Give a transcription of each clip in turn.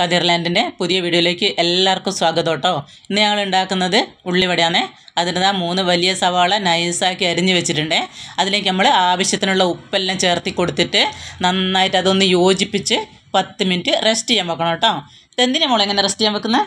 കതിർലാൻഡിൻ്റെ പുതിയ വീഡിയോയിലേക്ക് എല്ലാവർക്കും സ്വാഗതം കേട്ടോ ഇന്ന് ഞങ്ങൾ ഉണ്ടാക്കുന്നത് ഉള്ളിവടയാണ് അതിനതാ മൂന്ന് വലിയ സവാള നൈസാക്കി അരിഞ്ഞ് വെച്ചിട്ടുണ്ട് അതിലേക്ക് നമ്മൾ ആവശ്യത്തിനുള്ള ഉപ്പെല്ലാം ചേർത്തി കൊടുത്തിട്ട് നന്നായിട്ട് അതൊന്ന് യോജിപ്പിച്ച് പത്ത് മിനിറ്റ് റെസ്റ്റ് ചെയ്യാൻ വെക്കണം കേട്ടോ ഇതെന്തിനാണ് മോളെങ്ങനെ റെസ്റ്റ് ചെയ്യാൻ വെക്കുന്നത്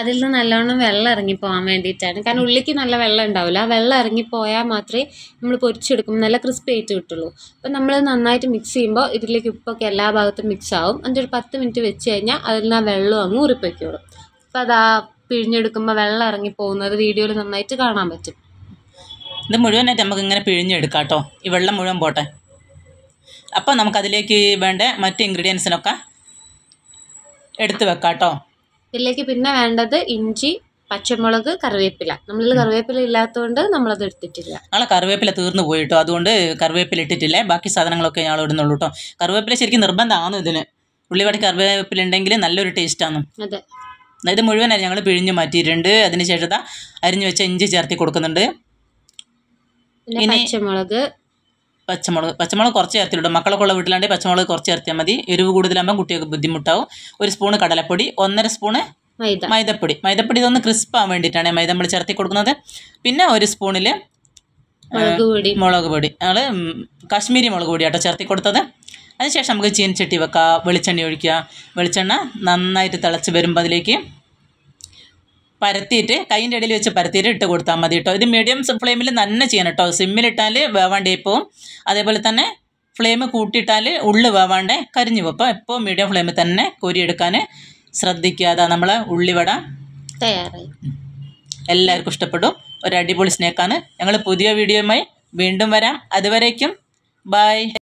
അതിൽ നിന്ന് നല്ലോണം വെള്ളം ഇറങ്ങിപ്പോകാൻ വേണ്ടിയിട്ടാണ് കാരണം ഉള്ളിക്ക് നല്ല വെള്ളം ഉണ്ടാവില്ല ആ വെള്ളം ഇറങ്ങിപ്പോയാൽ മാത്രമേ നമ്മൾ പൊരിച്ചെടുക്കുമ്പോൾ നല്ല ക്രിസ്പി ആയിട്ട് കിട്ടുള്ളൂ അപ്പോൾ നമ്മൾ നന്നായിട്ട് മിക്സ് ചെയ്യുമ്പോൾ ഇതിലേക്ക് ഉപ്പൊക്കെ എല്ലാ ഭാഗത്തും മിക്സ് ആവും എന്നിട്ട് ഒരു പത്ത് മിനിറ്റ് വെച്ച് കഴിഞ്ഞാൽ അതിൽ നിന്ന് ആ വെള്ളം അങ്ങ് ഉറിപ്പിക്കോളും അപ്പം അത് ആ പിഴിഞ്ഞെടുക്കുമ്പോൾ വെള്ളം ഇറങ്ങി പോകുന്നത് വീഡിയോയിൽ നന്നായിട്ട് കാണാൻ പറ്റും ഇത് മുഴുവനായിട്ട് നമുക്ക് ഇങ്ങനെ പിഴിഞ്ഞെടുക്കാം കേട്ടോ ഈ വെള്ളം മുഴുവൻ പോട്ടെ അപ്പോൾ നമുക്കതിലേക്ക് വേണ്ട മറ്റ് ഇൻഗ്രീഡിയൻസിനൊക്കെ എടുത്ത് വെക്കാം കേട്ടോ ഇതിലേക്ക് പിന്നെ വേണ്ടത് ഇഞ്ചി പച്ചമുളക് കറിവേപ്പില നമ്മളിൽ കറിവേപ്പില ഇല്ലാത്തതുകൊണ്ട് നമ്മളത് എടുത്തിട്ടില്ല ഞങ്ങളെ കറിവേപ്പില തീർന്നു പോയിട്ടോ അതുകൊണ്ട് കറിവേപ്പില ഇട്ടിട്ടില്ല ബാക്കി സാധനങ്ങളൊക്കെ ഞങ്ങൾ ഇടുന്നുള്ളൂ കേട്ടോ കറിവേപ്പില ശരിക്കും നിർബന്ധമാണ് ഇതിന് ഉള്ളിവാടി കറിവേപ്പില ഉണ്ടെങ്കിൽ നല്ലൊരു ടേസ്റ്റാണ് അതെ ഇത് മുഴുവനായി ഞങ്ങൾ പിഴിഞ്ഞ് മാറ്റിയിട്ടുണ്ട് അതിന് ശേഷം അരിഞ്ഞു വെച്ച ഇഞ്ചി ചേർത്തി കൊടുക്കുന്നുണ്ട് പച്ചമുളക് പച്ചമുളക് പച്ചമുളക് കുറച്ച് ചേർത്തിട്ടുണ്ട് മക്കളൊക്കെ ഉള്ള വീട്ടിലാണ്ട് പച്ചമുളക് കുറച്ച് ചേർത്തിയാൽ മതി എരിവ് കൂടുതലാകുമ്പോൾ കുട്ടികൾക്ക് ബുദ്ധിമുട്ടാവും ഒരു സ്പൂണ് കടലപ്പൊടി ഒന്നര സ്പൂണ് മൈദപ്പൊടി മൈദപ്പൊടി ഇതൊന്ന് ആവാൻ വേണ്ടിയിട്ടാണ് മൈദ നമ്മൾ ചേർത്തി കൊടുക്കുന്നത് പിന്നെ ഒരു സ്പൂണിൽ മുളക് പൊടി ഞങ്ങൾ കാശ്മീരി മുളക് പൊടി ആട്ടോ ചേർത്തി കൊടുത്തത് അതിനുശേഷം നമുക്ക് ചീനച്ചട്ടി വെക്കുക വെളിച്ചെണ്ണ ഒഴിക്കുക വെളിച്ചെണ്ണ നന്നായിട്ട് തിളച്ച് വരുമ്പോൾ അതിലേക്ക് പരത്തിയിട്ട് കൈയിൻ്റെ ഇടയിൽ വെച്ച് പരത്തിയിട്ട് ഇട്ട് കൊടുത്താൽ മതി കേട്ടോ ഇത് മീഡിയം ഫ്ലെയിമിൽ തന്നെ ചെയ്യണം കേട്ടോ സിമ്മിലിട്ടാൽ വേവാണ്ടേ പോവും അതേപോലെ തന്നെ ഫ്ലെയിം കൂട്ടിയിട്ടാൽ ഉള്ളി വേവാണ്ട് കരിഞ്ഞു പോകും എപ്പോൾ മീഡിയം ഫ്ലെയിമിൽ തന്നെ കോരിയെടുക്കാൻ അതാ നമ്മളെ ഉള്ളിവട തയ്യാറായി എല്ലാവർക്കും ഇഷ്ടപ്പെടും ഒരു അടിപൊളി സ്നേക്കാണ് ഞങ്ങൾ പുതിയ വീഡിയോയുമായി വീണ്ടും വരാം അതുവരേക്കും ബൈ